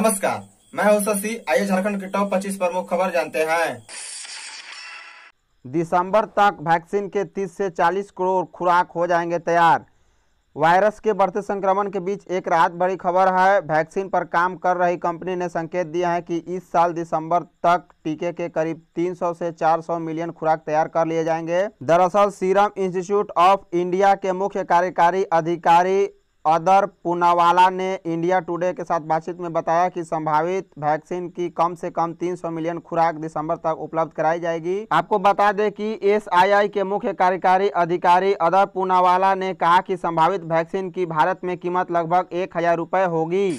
नमस्कार मैं हूं शशि आइए झारखंड के टॉप 25 प्रमुख खबर जानते हैं दिसंबर तक वैक्सीन के 30 से 40 करोड़ खुराक हो जाएंगे तैयार वायरस के बढ़ते संक्रमण के बीच एक राहत भरी खबर है वैक्सीन पर काम कर रही कंपनी ने संकेत दिया है कि इस साल दिसंबर तक टीके के करीब 300 से 400 मिलियन खुराक तैयार कर लिए जाएंगे दरअसल सीरम इंस्टीट्यूट ऑफ इंडिया के मुख्य कार्यकारी अधिकारी अदर पुनावाला ने इंडिया टुडे के साथ बातचीत में बताया कि संभावित वैक्सीन की कम से कम 300 मिलियन खुराक दिसंबर तक उपलब्ध कराई जाएगी आपको बता दें कि एसआईआई के मुख्य कार्यकारी अधिकारी अदर पूनावाला ने कहा कि संभावित वैक्सीन की भारत में कीमत लगभग एक हजार रूपए होगी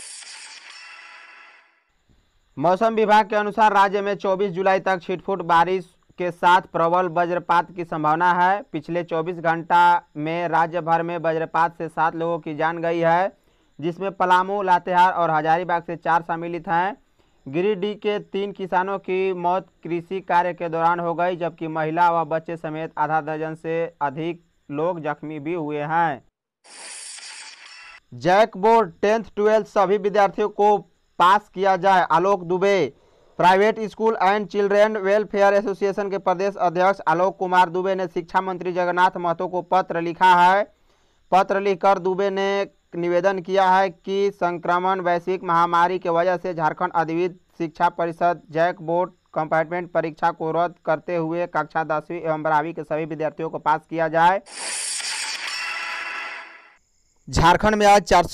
मौसम विभाग के अनुसार राज्य में 24 जुलाई तक छिटफुट बारिश के साथ प्रबल वज्रपात की संभावना है पिछले 24 घंटा में राज्य भर में वज्रपात से सात लोगों की जान गई है जिसमें पलामू लातेहार और हजारीबाग से चार सम्मिलित हैं गिरिडीह के तीन किसानों की मौत कृषि कार्य के दौरान हो गई जबकि महिला व बच्चे समेत आधा दर्जन से अधिक लोग जख्मी भी हुए हैं जैक बोर्ड टेंथ ट्वेल्थ सभी विद्यार्थियों को पास किया जाए Alok Dubey private school and children welfare association के प्रदेश अध्यक्ष आलोक कुमार दुबे ने शिक्षा मंत्री जगन्नाथ महतो को पत्र लिखा है पत्र लिखकर दुबे ने निवेदन किया है कि संक्रमण वैश्विक महामारी के वजह से झारखंड अधिविद शिक्षा परिषद जैक बोर्ड कंपार्टमेंट परीक्षा को रद्द करते हुए कक्षा दसवीं एवं बारहवीं के सभी विद्यार्थियों को पास किया जाए झारखंड में आज चार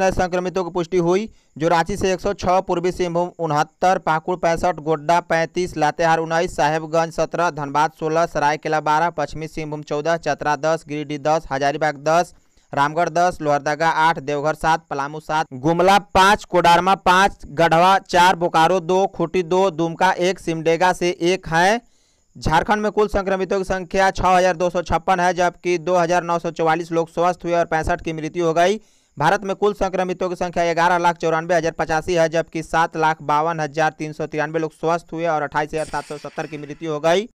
नए संक्रमितों की पुष्टि हुई जो रांची से 106, पूर्वी सिंहभूम उनहत्तर पाकुड़ पैंसठ गोड्डा पैंतीस लातेहार उन्नीस साहेबगंज सत्रह धनबाद सोलह सरायकेला बारह पश्चिमी सिंहभूम चौदह चतरा दस गिरिडीह दस हजारीबाग दस रामगढ़ दस लोहरदगा आठ देवघर सात पलामू सात गुमला पाँच कोडारमा पाँच गढ़वा चार बोकारो दो खूटी दो दुमका एक सिमडेगा से एक है झारखंड में कुल संक्रमितों की संख्या छः है जबकि दो लोग स्वस्थ हुए और पैंसठ की मृत्यु हो गई भारत में कुल संक्रमितों की संख्या ग्यारह लाख चौरानवे हज़ार पचासी है जबकि सात लाख बावन हज़ार तीन सौ तिरानवे लोग स्वस्थ हुए और अट्ठाईस हज़ार सात सौ सत्तर की मृत्यु हो गई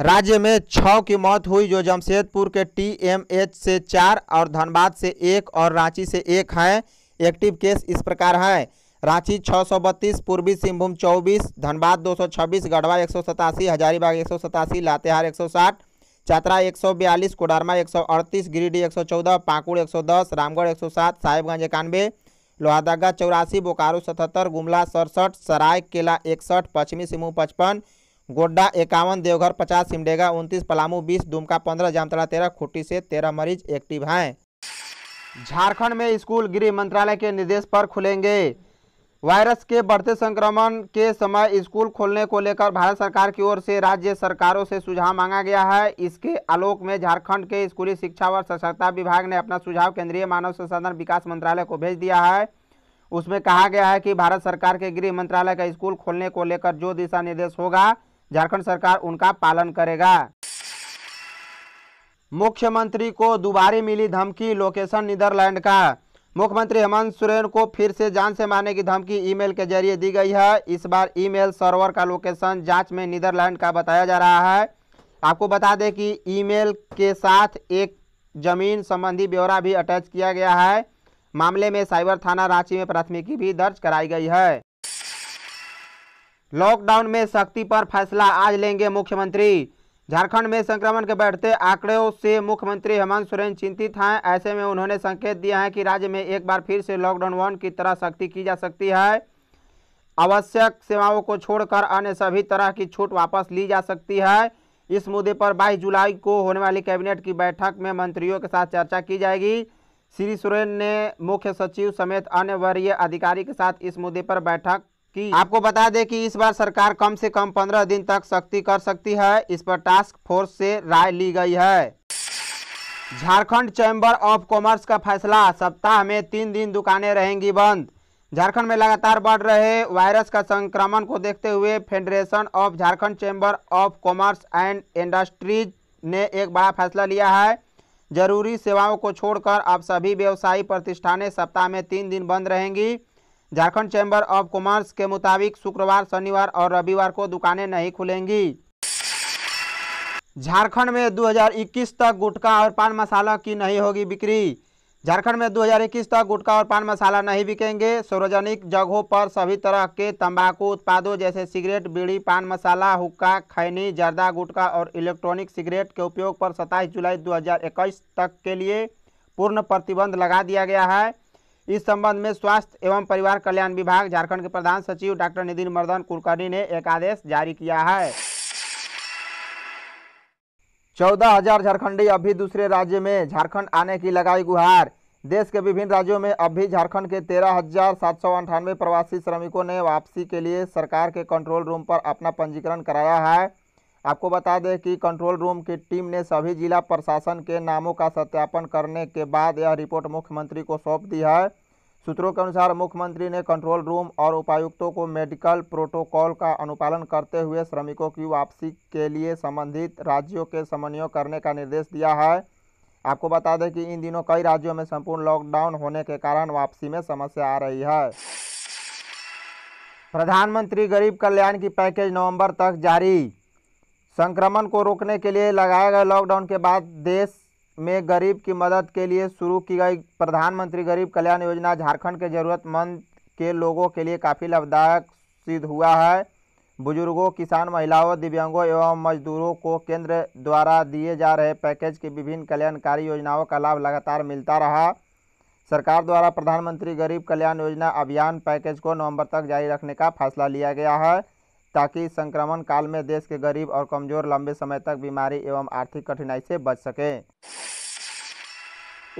राज्य में छः की मौत हुई जो जमशेदपुर के टीएमएच से चार और धनबाद से एक और रांची से एक हैं एक्टिव केस इस प्रकार है रांची बत्तीस पूर्वी सिंहभूम 24 धनबाद 226 गढ़वा एक हजारीबाग एक लातेहार 160 चतरा 142 सौ अड़तीस गिरिडीह एक सौ चौदह पाकुड़ एक सौ दस रामगढ़ एक सौ सात साहिबगंज इक्यानवे लोहादगा चौरासी बोकारो सतहत्तर गुमला सड़सठ सराय केला इकसठ पश्चिमी सिंहू पचपन गोड्डा इक्यावन देवघर पचास सिमडेगा उनतीस पलामू बीस दुमका पंद्रह जामतला तेरह खुट्टी से तेरह मरीज एक्टिव हैं झारखंड में स्कूल गृह मंत्रालय के निर्देश पर खुलेंगे वायरस के बढ़ते संक्रमण के समय स्कूल खोलने को लेकर भारत सरकार की ओर से राज्य सरकारों से सुझाव मांगा गया है इसके आलोक में झारखंड के स्कूली शिक्षा और सशक्ता विभाग ने अपना सुझाव केंद्रीय मानव संसाधन विकास मंत्रालय को भेज दिया है उसमें कहा गया है कि भारत सरकार के गृह मंत्रालय का स्कूल खोलने को लेकर जो दिशा निर्देश होगा झारखंड सरकार उनका पालन करेगा मुख्यमंत्री को दोबारी मिली धमकी लोकेशन नीदरलैंड का मुख्यमंत्री हेमंत सोरेन को फिर से जान से मारने की धमकी ईमेल के जरिए दी गई है इस बार ईमेल सर्वर का लोकेशन जांच में नीदरलैंड का बताया जा रहा है आपको बता दें कि ईमेल के साथ एक जमीन संबंधी ब्यौरा भी अटैच किया गया है मामले में साइबर थाना रांची में प्राथमिकी भी दर्ज कराई गई है लॉकडाउन में सख्ती पर फैसला आज लेंगे मुख्यमंत्री झारखंड में संक्रमण के बढ़ते आंकड़ों से मुख्यमंत्री हेमंत सोरेन चिंतित हैं ऐसे में उन्होंने संकेत दिया है कि राज्य में एक बार फिर से लॉकडाउन वन की तरह सख्ती की जा सकती है आवश्यक सेवाओं को छोड़कर अन्य सभी तरह की छूट वापस ली जा सकती है इस मुद्दे पर 22 जुलाई को होने वाली कैबिनेट की बैठक में मंत्रियों के साथ चर्चा की जाएगी श्री सोरेन ने मुख्य सचिव समेत अन्य वरीय अधिकारी के साथ इस मुद्दे पर बैठक कि आपको बता दें कि इस बार सरकार कम से कम पंद्रह दिन तक सख्ती कर सकती है इस पर टास्क फोर्स से राय ली गई है झारखंड चैम्बर ऑफ कॉमर्स का फैसला सप्ताह में तीन दिन दुकानें रहेंगी बंद झारखंड में लगातार बढ़ रहे वायरस का संक्रमण को देखते हुए federation of Jharkhand chamber of commerce and industries ने एक बड़ा फैसला लिया है जरूरी सेवाओं को छोड़कर अब सभी व्यवसायी प्रतिष्ठानें सप्ताह में तीन दिन बंद रहेंगी झारखंड चैम्बर ऑफ कॉमर्स के मुताबिक शुक्रवार शनिवार और रविवार को दुकानें नहीं खुलेंगी झारखंड में 2021 तक गुटखा और पान मसाला की नहीं होगी बिक्री झारखंड में 2021 तक गुटखा और पान मसाला नहीं बिकेंगे सार्वजनिक जगहों पर सभी तरह के तंबाकू उत्पादों जैसे सिगरेट बीड़ी पान मसाला हुक्का खैनी जर्दा गुटखा और इलेक्ट्रॉनिक सिगरेट के उपयोग पर सत्ताईस जुलाई 2021 तक के लिए पूर्ण प्रतिबंध लगा दिया गया है इस संबंध में स्वास्थ्य एवं परिवार कल्याण विभाग झारखंड के प्रधान सचिव डॉक्टर नितिन मर्दन कुलकर्णी ने एक आदेश जारी किया है चौदह हजार झारखंडी अब भी दूसरे राज्य में झारखंड आने की लगाई गुहार देश के विभिन्न राज्यों में अब भी झारखंड के तेरह हजार सात सौ अंठानवे प्रवासी श्रमिकों ने वापसी के लिए सरकार के कंट्रोल रूम पर अपना पंजीकरण कराया है आपको बता दें कि कंट्रोल रूम की टीम ने सभी जिला प्रशासन के नामों का सत्यापन करने के बाद यह रिपोर्ट मुख्यमंत्री को सौंप दी है सूत्रों के अनुसार मुख्यमंत्री ने कंट्रोल रूम और उपायुक्तों को मेडिकल प्रोटोकॉल का अनुपालन करते हुए श्रमिकों की वापसी के लिए संबंधित राज्यों के समन्वय करने का निर्देश दिया है आपको बता दें कि इन दिनों कई राज्यों में संपूर्ण लॉकडाउन होने के कारण वापसी में समस्या आ रही है प्रधानमंत्री गरीब कल्याण की पैकेज नवंबर तक जारी संक्रमण को रोकने के लिए लगाए गए लॉकडाउन के बाद देश में गरीब की मदद के लिए शुरू की गई प्रधानमंत्री गरीब कल्याण योजना झारखंड के ज़रूरतमंद के लोगों के लिए काफ़ी लाभदायक सिद्ध हुआ है बुजुर्गों किसान महिलाओं दिव्यांगों एवं मजदूरों को केंद्र द्वारा दिए जा रहे पैकेज की विभिन्न कल्याणकारी योजनाओं का लाभ लगातार मिलता रहा सरकार द्वारा प्रधानमंत्री गरीब कल्याण योजना अभियान पैकेज को नवंबर तक जारी रखने का फैसला लिया गया है ताकि संक्रमण काल में देश के गरीब और कमजोर लंबे समय तक बीमारी एवं आर्थिक कठिनाई से बच सके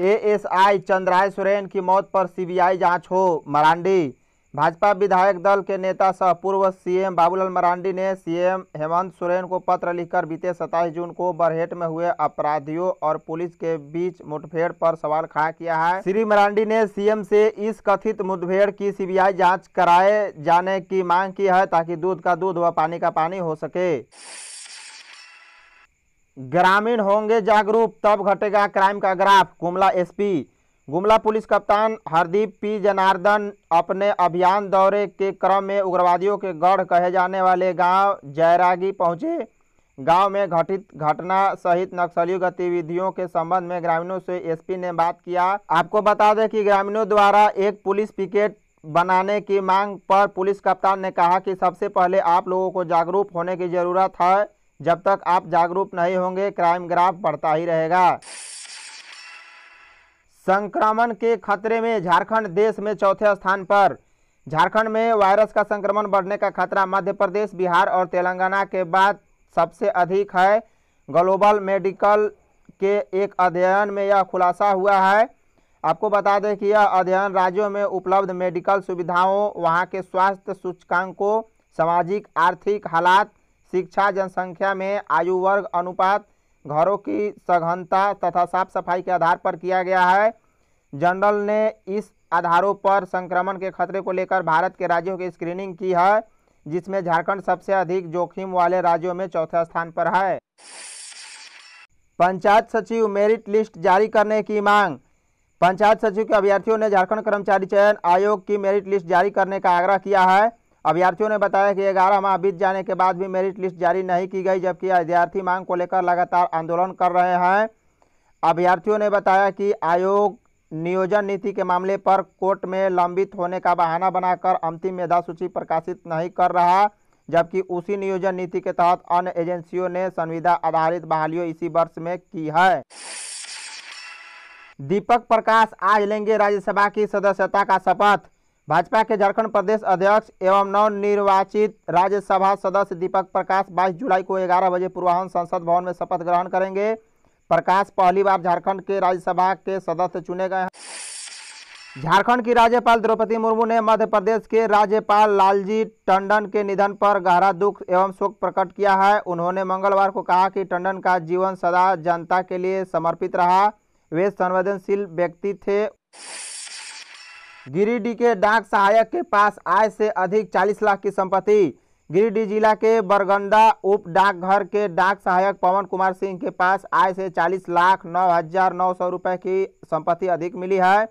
एएसआई चंद्राय सोरेन की मौत पर सीबीआई जांच हो मरांडी भाजपा विधायक दल के नेता सह पूर्व सीएम बाबूलाल मरांडी ने सीएम हेमंत सोरेन को पत्र लिखकर बीते सताईस जून को बरहेट में हुए अपराधियों और पुलिस के बीच मुठभेड़ पर सवाल खड़ा किया है श्री मरांडी ने सीएम से इस कथित मुठभेड़ की सीबीआई जांच कराए जाने की मांग की है ताकि दूध का दूध व पानी का पानी हो सके ग्रामीण होंगे जागरूक तब घटेगा क्राइम का graph Gumla SP Gumla police कप्तान हरदीप पी जनार्दन अपने अभियान दौरे के क्रम में उग्रवादियों के गढ़ कहे जाने वाले गांव जयरागी पहुंचे गांव में घटित घटना सहित नक्सली गतिविधियों के संबंध में ग्रामीणों से एसपी ने बात किया आपको बता दें कि ग्रामीणों द्वारा एक पुलिस पिकेट बनाने की मांग पर पुलिस कप्तान ने कहा कि सबसे पहले आप लोगों को जागरूक होने की ज़रूरत है जब तक आप जागरूक नहीं होंगे क्राइम ग्राफ बढ़ता ही रहेगा संक्रमण के खतरे में झारखंड देश में चौथे स्थान पर झारखंड में वायरस का संक्रमण बढ़ने का खतरा मध्य प्रदेश बिहार और तेलंगाना के बाद सबसे अधिक है ग्लोबल मेडिकल के एक अध्ययन में यह खुलासा हुआ है आपको बता दें कि यह अध्ययन राज्यों में उपलब्ध मेडिकल सुविधाओं वहां के स्वास्थ्य सूचकांकों सामाजिक आर्थिक हालात शिक्षा जनसंख्या में आयु वर्ग अनुपात घरों की सघनता तथा साफ सफाई के आधार पर किया गया है जनरल ने इस आधारों पर संक्रमण के खतरे को लेकर भारत के राज्यों की स्क्रीनिंग की है जिसमें झारखंड सबसे अधिक जोखिम वाले राज्यों में चौथे स्थान पर है पंचायत सचिव मेरिट लिस्ट जारी करने की मांग पंचायत सचिव के अभ्यर्थियों ने झारखंड कर्मचारी चयन आयोग की मेरिट लिस्ट जारी करने का आग्रह किया है अभ्यर्थियों ने बताया कि ग्यारह माह बीत जाने के बाद भी मेरिट लिस्ट जारी नहीं की गई जबकि अभ्यर्थी मांग को लेकर लगातार आंदोलन कर रहे हैं अभ्यर्थियों ने बताया कि आयोग नियोजन नीति के मामले पर कोर्ट में लंबित होने का बहाना बनाकर अंतिम मेधा सूची प्रकाशित नहीं कर रहा जबकि उसी नियोजन नीति के तहत अन्य एजेंसियों ने संविदा आधारित बहालियों इसी वर्ष में की है दीपक प्रकाश आज लेंगे राज्यसभा की सदस्यता का शपथ भाजपा के झारखंड प्रदेश अध्यक्ष एवं नवनिर्वाचित राज्यसभा सदस्य दीपक प्रकाश 22 जुलाई को 11 बजे पूर्वाहन संसद भवन में शपथ ग्रहण करेंगे प्रकाश पहली बार झारखंड के राज्यसभा के सदस्य चुने गए हैं झारखंड की राज्यपाल द्रौपदी मुर्मू ने मध्य प्रदेश के राज्यपाल लालजी टंडन के निधन पर गहरा दुख एवं शोक प्रकट किया है उन्होंने मंगलवार को कहा कि टंडन का जीवन सदा जनता के लिए समर्पित रहा वे संवेदनशील व्यक्ति थे गिरिडीह के डाक सहायक के पास आय से अधिक 40 लाख की संपत्ति गिरिडीह जिला के बरगंडा उप डाकघर के डाक सहायक पवन कुमार सिंह के पास आय से 40 लाख नौ हजार नौ सौ रुपये की संपत्ति अधिक मिली है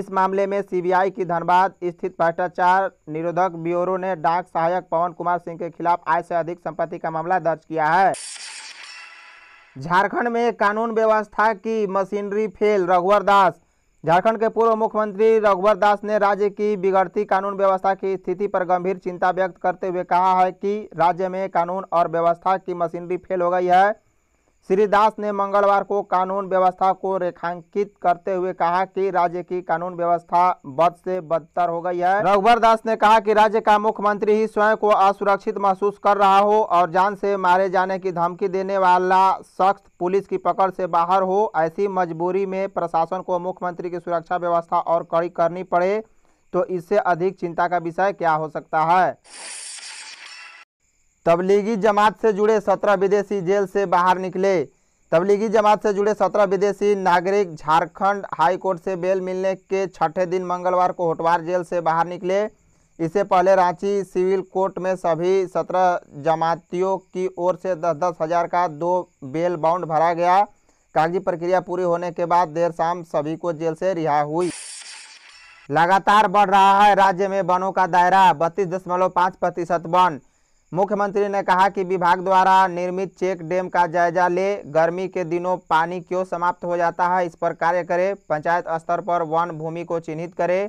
इस मामले में सीबीआई की धनबाद स्थित भ्रष्टाचार निरोधक ब्यूरो ने डाक सहायक पवन कुमार सिंह के खिलाफ आय से अधिक संपत्ति का मामला दर्ज किया है झारखंड में कानून व्यवस्था की मशीनरी फेल रघुवर दास झारखंड के पूर्व मुख्यमंत्री रघुवर दास ने राज्य की बिगड़ती कानून व्यवस्था की स्थिति पर गंभीर चिंता व्यक्त करते हुए कहा है कि राज्य में कानून और व्यवस्था की मशीनरी फेल हो गई है श्री दास ने मंगलवार को कानून व्यवस्था को रेखांकित करते हुए कहा कि राज्य की कानून व्यवस्था बद से बदतर हो गई है रघुवर दास ने कहा कि राज्य का मुख्यमंत्री ही स्वयं को असुरक्षित महसूस कर रहा हो और जान से मारे जाने की धमकी देने वाला शख्स पुलिस की पकड़ से बाहर हो ऐसी मजबूरी में प्रशासन को मुख्यमंत्री की सुरक्षा व्यवस्था और कड़ी करनी पड़े तो इससे अधिक चिंता का विषय क्या हो सकता है तबलीगी जमात से जुड़े सत्रह विदेशी जेल से बाहर निकले तबलीगी जमात से जुड़े सत्रह विदेशी नागरिक झारखंड हाई कोर्ट से बेल मिलने के छठे दिन मंगलवार को होटवार जेल से बाहर निकले इससे पहले रांची सिविल कोर्ट में सभी सत्रह जमातियों की ओर से दस दस हज़ार का दो बेल बाउंड भरा गया कागजी प्रक्रिया पूरी होने के बाद देर शाम सभी को जेल से रिहा हुई लगातार बढ़ रहा है राज्य में वनों का दायरा बत्तीस दशमलव पाँच प्रतिशत वन मुख्यमंत्री ने कहा कि विभाग द्वारा निर्मित चेक डैम का जायजा ले गर्मी के दिनों पानी क्यों समाप्त हो जाता है इस पर कार्य करें पंचायत स्तर पर वन भूमि को चिन्हित करें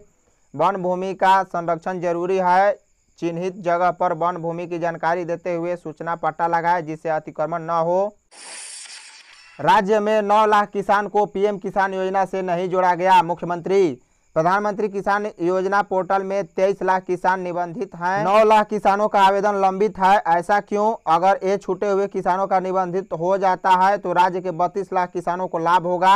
वन भूमि का संरक्षण जरूरी है चिन्हित जगह पर वन भूमि की जानकारी देते हुए सूचना पट्टा लगाए जिससे अतिक्रमण न हो राज्य में 9 लाख किसान को पीएम किसान योजना से नहीं जोड़ा गया मुख्यमंत्री प्रधानमंत्री किसान योजना पोर्टल में तेईस लाख किसान निबंधित हैं नौ लाख किसानों का आवेदन लंबित है ऐसा क्यों अगर ये छूटे हुए किसानों का निबंधित हो जाता है तो राज्य के बत्तीस लाख किसानों को लाभ होगा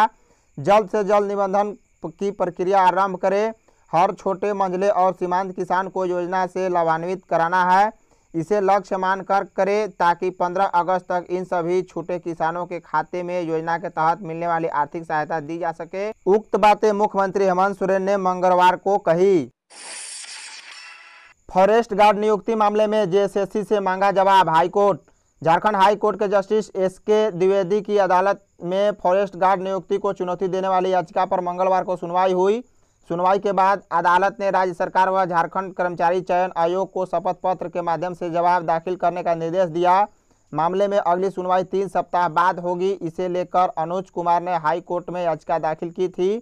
जल्द से जल्द निबंधन की प्रक्रिया आरंभ करें हर छोटे मंझले और सीमांत किसान को योजना से लाभान्वित कराना है इसे लक्ष्य मानकर करें ताकि 15 अगस्त तक इन सभी छोटे किसानों के खाते में योजना के तहत मिलने वाली आर्थिक सहायता दी जा सके उक्त बातें मुख्यमंत्री हेमंत सोरेन ने मंगलवार को कही फॉरेस्ट गार्ड नियुक्ति मामले में जेएसएससी से मांगा जवाब हाईकोर्ट झारखंड हाई कोर्ट के जस्टिस एस के द्विवेदी की अदालत में फॉरेस्ट गार्ड नियुक्ति को चुनौती देने वाली याचिका पर मंगलवार को सुनवाई हुई सुनवाई के बाद अदालत ने राज्य सरकार व झारखंड कर्मचारी चयन आयोग को शपथ पत्र के माध्यम से जवाब दाखिल करने का निर्देश दिया मामले में अगली सुनवाई तीन सप्ताह बाद होगी इसे लेकर अनुज कुमार ने हाई कोर्ट में याचिका दाखिल की थी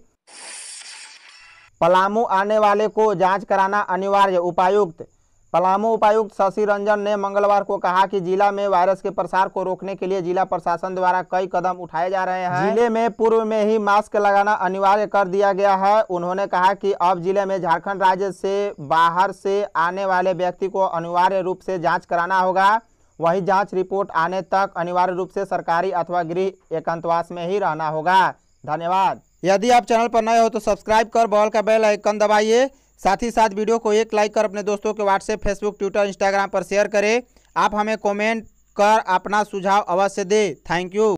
पलामू आने वाले को जांच कराना अनिवार्य उपायुक्त पलामू उपायुक्त शशि रंजन ने मंगलवार को कहा कि जिला में वायरस के प्रसार को रोकने के लिए जिला प्रशासन द्वारा कई कदम उठाए जा रहे हैं जिले में पूर्व में ही मास्क लगाना अनिवार्य कर दिया गया है उन्होंने कहा कि अब जिले में झारखंड राज्य से बाहर से आने वाले व्यक्ति को अनिवार्य रूप से जाँच कराना होगा वही जाँच रिपोर्ट आने तक अनिवार्य रूप से सरकारी अथवा गृह एकांतवास में ही रहना होगा धन्यवाद यदि आप चैनल पर नए हो तो सब्सक्राइब कर बॉल का बेल आइकन दबाइए साथ ही साथ वीडियो को एक लाइक कर अपने दोस्तों के व्हाट्सएप फेसबुक ट्विटर इंस्टाग्राम पर शेयर करें आप हमें कमेंट कर अपना सुझाव अवश्य दें थैंक यू